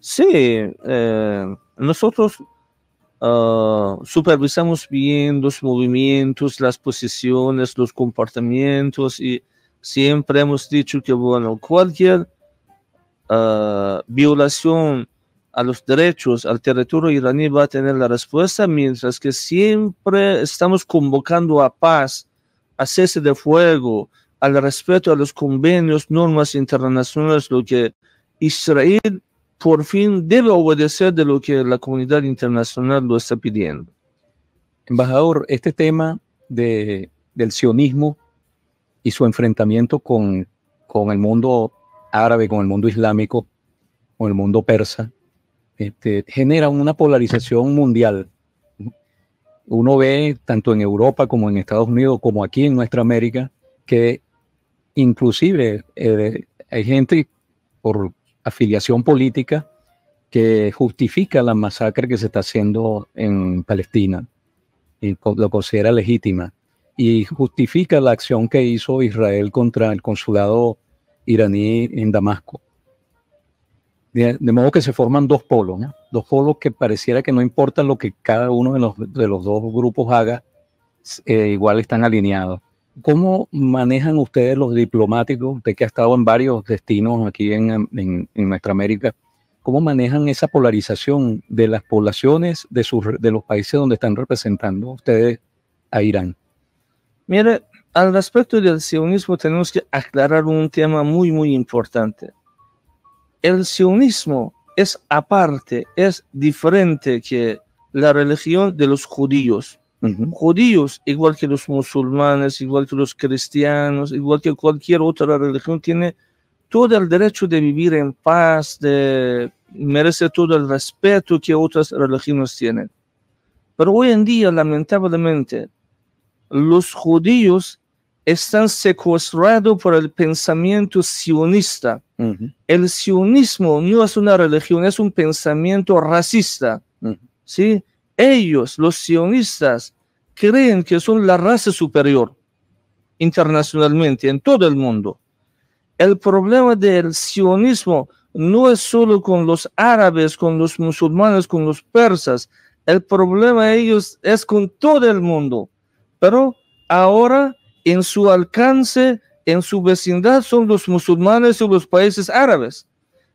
Sí, eh, nosotros ah, supervisamos bien los movimientos, las posiciones, los comportamientos y siempre hemos dicho que bueno, cualquier ah, violación a los derechos al territorio iraní va a tener la respuesta, mientras que siempre estamos convocando a paz, a cese de fuego, al respeto a los convenios, normas internacionales, lo que Israel por fin debe obedecer de lo que la comunidad internacional lo está pidiendo. Embajador, este tema del sionismo y su enfrentamiento con, el mundo árabe, con el mundo islámico, con el mundo persa, este, genera una polarización mundial. Uno ve tanto en Europa como en Estados Unidos, como aquí en nuestra América, que inclusive eh, hay gente por afiliación política que justifica la masacre que se está haciendo en Palestina y lo considera legítima y justifica la acción que hizo Israel contra el consulado iraní en Damasco. De, modo que se forman dos polos, dos polos que pareciera que no importa lo que cada uno de los, de los dos grupos haga, eh, igual están alineados. ¿Cómo manejan ustedes los diplomáticos, de que ha estado en varios destinos aquí en, en, nuestra América, cómo manejan esa polarización de las poblaciones de, de los países donde están representando ustedes a Irán? Mire, al respecto del sionismo tenemos que aclarar un tema muy, muy importante. El sionismo es aparte, es diferente que la religión de los judíos judíos, igual que los musulmanes, igual que los cristianos, igual que cualquier otra religión, tiene todo el derecho de vivir en paz, de, merece todo el respeto que otras religiones tienen. Pero hoy en día, lamentablemente, los judíos están secuestrados por el pensamiento sionista. El sionismo no es una religión, es un pensamiento racista. ¿sí? ellos, los sionistas, creen que son la raza superior internacionalmente, en todo el mundo. El problema del sionismo no es solo con los árabes, con los musulmanes, con los persas. El problema de ellos es con todo el mundo. Pero ahora en su alcance, en su vecindad son los musulmanes y los países árabes.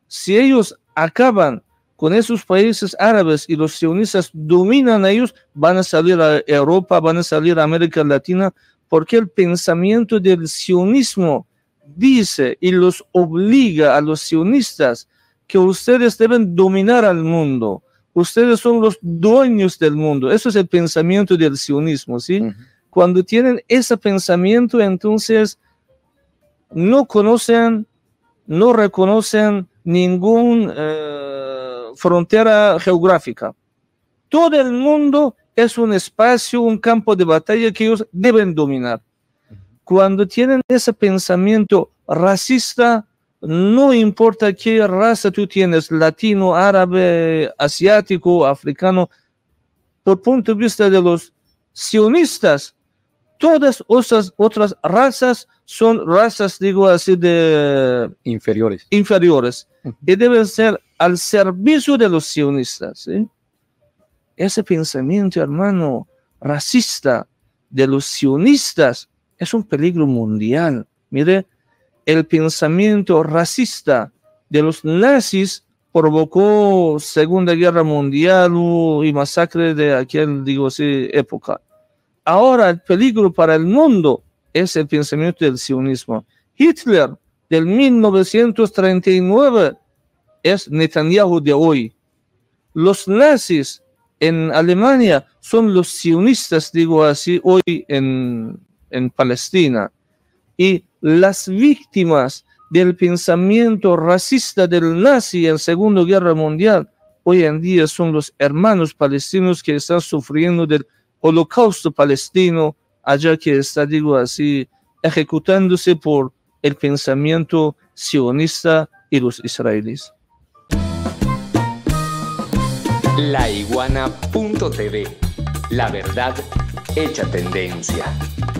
Si ellos acaban con esos países árabes y los sionistas dominan a ellos, van a salir a Europa, van a salir a América Latina, porque el pensamiento del sionismo dice y los obliga a los sionistas que ustedes deben dominar al mundo. Ustedes son los dueños del mundo. Eso es el pensamiento del sionismo, ¿sí? Cuando tienen ese pensamiento, entonces no conocen, no reconocen ningún... Eh, frontera geográfica. Todo el mundo es un espacio, un campo de batalla que ellos deben dominar. Cuando tienen ese pensamiento racista, no importa qué raza tú tienes, latino, árabe, asiático, africano, por punto de vista de los sionistas, todas esas otras razas son razas, digo así, de inferiores. Inferiores. Y deben ser al servicio de los sionistas. Ese pensamiento, hermano, racista de los sionistas es un peligro mundial. Mire, el pensamiento racista de los nazis provocó Segunda Guerra Mundial y masacre de aquella digo así, época. Ahora el peligro para el mundo es el pensamiento del sionismo. Hitler del 1939 es Netanyahu de hoy. Los nazis en Alemania son los sionistas, digo así, hoy en, Palestina. Y las víctimas del pensamiento racista del nazi en Segunda Guerra Mundial hoy en día son los hermanos palestinos que están sufriendo del holocausto palestino, allá que está, digo así, ejecutándose por el pensamiento sionista y los israelíes. La iguana.tv, la verdad hecha tendencia.